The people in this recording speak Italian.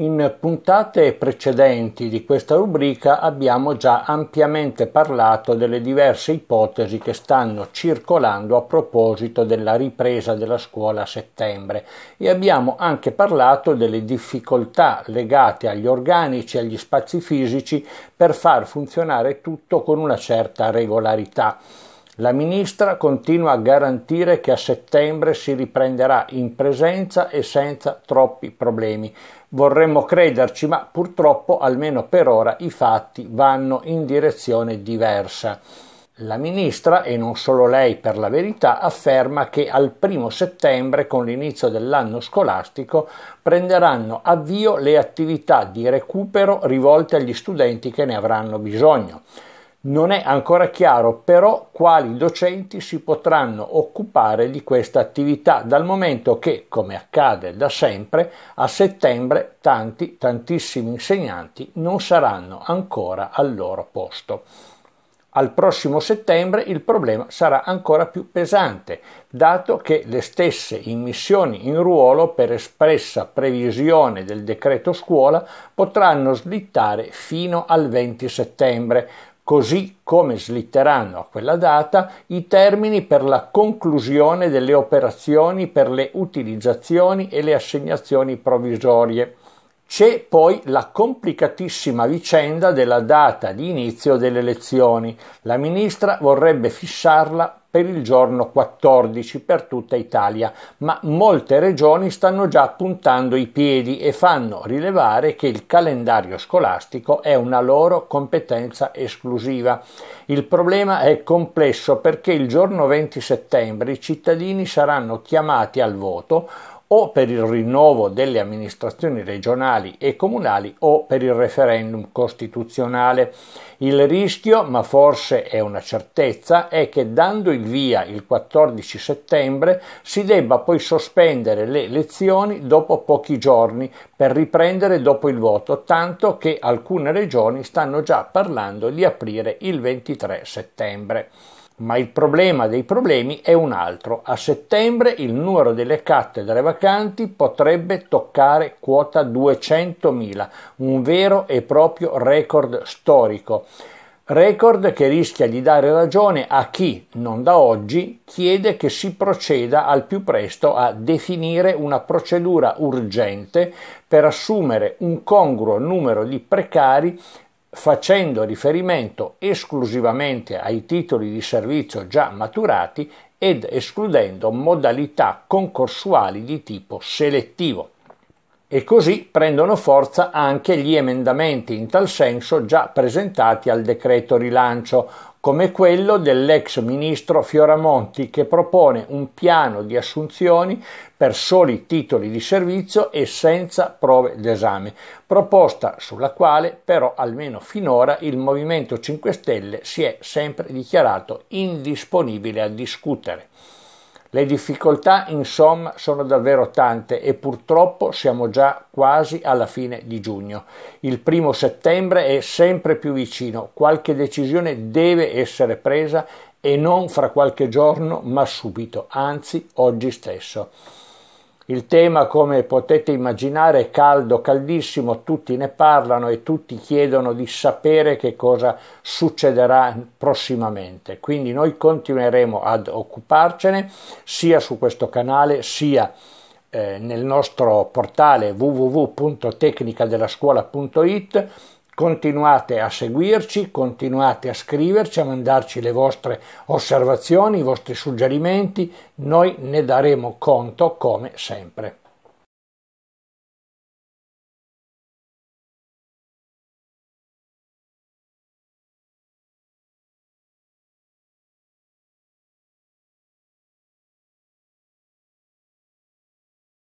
In puntate precedenti di questa rubrica abbiamo già ampiamente parlato delle diverse ipotesi che stanno circolando a proposito della ripresa della scuola a settembre e abbiamo anche parlato delle difficoltà legate agli organici e agli spazi fisici per far funzionare tutto con una certa regolarità. La ministra continua a garantire che a settembre si riprenderà in presenza e senza troppi problemi. Vorremmo crederci, ma purtroppo, almeno per ora, i fatti vanno in direzione diversa. La ministra, e non solo lei per la verità, afferma che al primo settembre, con l'inizio dell'anno scolastico, prenderanno avvio le attività di recupero rivolte agli studenti che ne avranno bisogno. Non è ancora chiaro però quali docenti si potranno occupare di questa attività dal momento che, come accade da sempre, a settembre tanti, tantissimi insegnanti non saranno ancora al loro posto. Al prossimo settembre il problema sarà ancora più pesante, dato che le stesse immissioni in ruolo per espressa previsione del decreto scuola potranno slittare fino al 20 settembre, così come slitteranno a quella data i termini per la conclusione delle operazioni per le utilizzazioni e le assegnazioni provvisorie. C'è poi la complicatissima vicenda della data di inizio delle elezioni. La ministra vorrebbe fissarla per il giorno 14 per tutta Italia, ma molte regioni stanno già puntando i piedi e fanno rilevare che il calendario scolastico è una loro competenza esclusiva. Il problema è complesso perché il giorno 20 settembre i cittadini saranno chiamati al voto o per il rinnovo delle amministrazioni regionali e comunali o per il referendum costituzionale. Il rischio, ma forse è una certezza, è che dando il via il 14 settembre si debba poi sospendere le elezioni dopo pochi giorni per riprendere dopo il voto, tanto che alcune regioni stanno già parlando di aprire il 23 settembre. Ma il problema dei problemi è un altro. A settembre il numero delle cattedre vacanti potrebbe toccare quota 200.000, un vero e proprio record storico. Record che rischia di dare ragione a chi, non da oggi, chiede che si proceda al più presto a definire una procedura urgente per assumere un congruo numero di precari facendo riferimento esclusivamente ai titoli di servizio già maturati ed escludendo modalità concorsuali di tipo selettivo e così prendono forza anche gli emendamenti in tal senso già presentati al decreto rilancio, come quello dell'ex ministro Fioramonti che propone un piano di assunzioni per soli titoli di servizio e senza prove d'esame, proposta sulla quale però almeno finora il Movimento 5 Stelle si è sempre dichiarato indisponibile a discutere. Le difficoltà insomma sono davvero tante e purtroppo siamo già quasi alla fine di giugno. Il primo settembre è sempre più vicino, qualche decisione deve essere presa e non fra qualche giorno ma subito, anzi oggi stesso. Il tema, come potete immaginare, è caldo, caldissimo, tutti ne parlano e tutti chiedono di sapere che cosa succederà prossimamente. Quindi noi continueremo ad occuparcene sia su questo canale sia eh, nel nostro portale www.tecnicadellascuola.it Continuate a seguirci, continuate a scriverci, a mandarci le vostre osservazioni, i vostri suggerimenti, noi ne daremo conto come sempre.